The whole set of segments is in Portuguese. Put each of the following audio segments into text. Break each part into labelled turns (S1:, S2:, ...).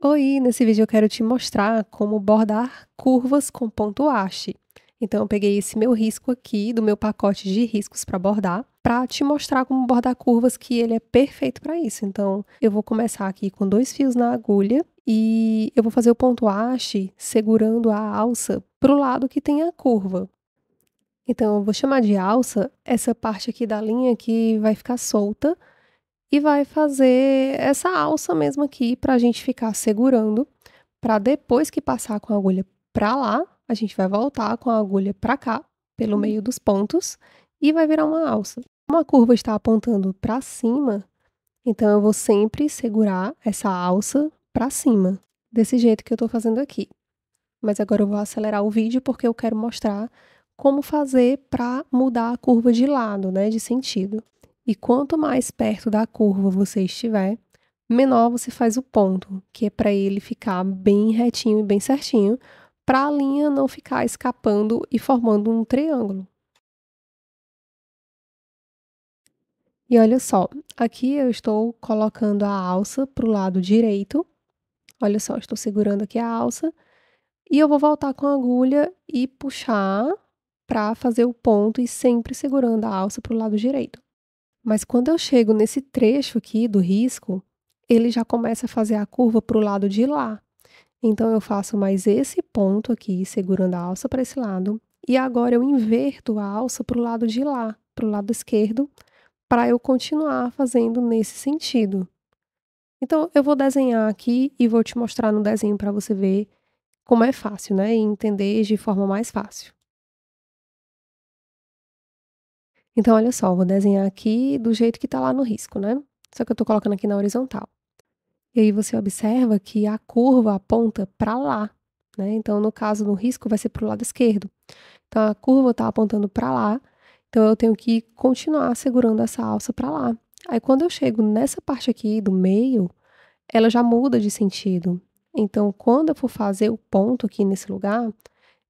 S1: Oi, nesse vídeo eu quero te mostrar como bordar curvas com ponto haste. Então eu peguei esse meu risco aqui do meu pacote de riscos para bordar, para te mostrar como bordar curvas que ele é perfeito para isso. Então eu vou começar aqui com dois fios na agulha e eu vou fazer o ponto haste segurando a alça para o lado que tem a curva. Então eu vou chamar de alça essa parte aqui da linha que vai ficar solta, e vai fazer essa alça mesmo aqui para a gente ficar segurando, para depois que passar com a agulha para lá, a gente vai voltar com a agulha para cá, pelo uhum. meio dos pontos, e vai virar uma alça. Uma curva está apontando para cima, então eu vou sempre segurar essa alça para cima, desse jeito que eu estou fazendo aqui. Mas agora eu vou acelerar o vídeo porque eu quero mostrar como fazer para mudar a curva de lado, né, de sentido. E quanto mais perto da curva você estiver, menor você faz o ponto, que é para ele ficar bem retinho e bem certinho, para a linha não ficar escapando e formando um triângulo. E olha só, aqui eu estou colocando a alça para o lado direito. Olha só, estou segurando aqui a alça. E eu vou voltar com a agulha e puxar para fazer o ponto e sempre segurando a alça para o lado direito. Mas quando eu chego nesse trecho aqui do risco, ele já começa a fazer a curva para o lado de lá. Então eu faço mais esse ponto aqui, segurando a alça para esse lado, e agora eu inverto a alça para o lado de lá, para o lado esquerdo, para eu continuar fazendo nesse sentido. Então eu vou desenhar aqui e vou te mostrar no desenho para você ver como é fácil, né? E entender de forma mais fácil. Então, olha só, vou desenhar aqui do jeito que está lá no risco, né? Só que eu estou colocando aqui na horizontal. E aí você observa que a curva aponta para lá, né? Então, no caso do risco, vai ser para o lado esquerdo. Então, a curva está apontando para lá, então eu tenho que continuar segurando essa alça para lá. Aí, quando eu chego nessa parte aqui do meio, ela já muda de sentido. Então, quando eu for fazer o ponto aqui nesse lugar,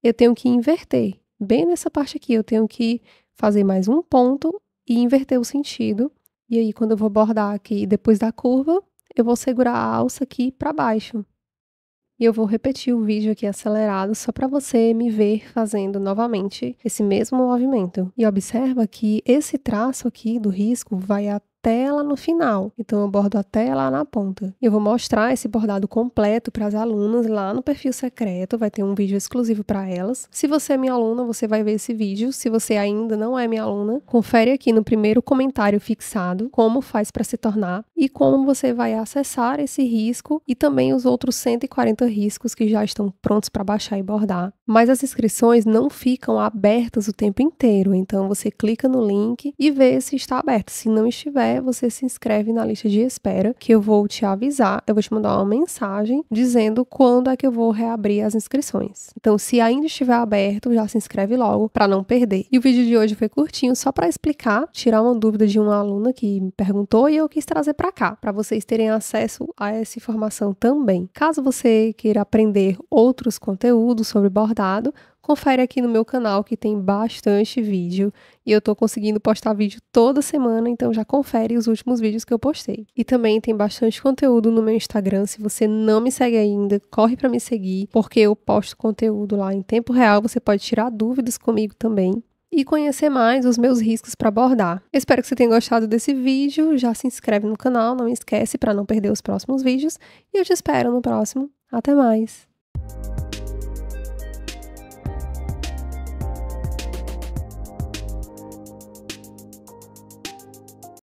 S1: eu tenho que inverter bem nessa parte aqui, eu tenho que fazer mais um ponto e inverter o sentido. E aí, quando eu vou bordar aqui depois da curva, eu vou segurar a alça aqui para baixo. E eu vou repetir o vídeo aqui acelerado só para você me ver fazendo novamente esse mesmo movimento. E observa que esse traço aqui do risco vai até lá no final. Então eu bordo até lá na ponta. Eu vou mostrar esse bordado completo para as alunas lá no perfil secreto, vai ter um vídeo exclusivo para elas. Se você é minha aluna, você vai ver esse vídeo. Se você ainda não é minha aluna, confere aqui no primeiro comentário fixado como faz para se tornar e como você vai acessar esse risco e também os outros 140 riscos que já estão prontos para baixar e bordar. Mas as inscrições não ficam abertas o tempo inteiro, então você clica no link e vê se está aberto. Se não estiver, você se inscreve na lista de espera, que eu vou te avisar, eu vou te mandar uma mensagem dizendo quando é que eu vou reabrir as inscrições. Então, se ainda estiver aberto, já se inscreve logo para não perder. E o vídeo de hoje foi curtinho, só para explicar, tirar uma dúvida de uma aluna que me perguntou e eu quis trazer para cá, para vocês terem acesso a essa informação também. Caso você queira aprender outros conteúdos sobre bordado, confere aqui no meu canal que tem bastante vídeo e eu tô conseguindo postar vídeo toda semana, então já confere os últimos vídeos que eu postei. E também tem bastante conteúdo no meu Instagram, se você não me segue ainda, corre para me seguir, porque eu posto conteúdo lá em tempo real, você pode tirar dúvidas comigo também e conhecer mais os meus riscos para abordar. Espero que você tenha gostado desse vídeo. Já se inscreve no canal, não esquece para não perder os próximos vídeos. E eu te espero no próximo. Até mais!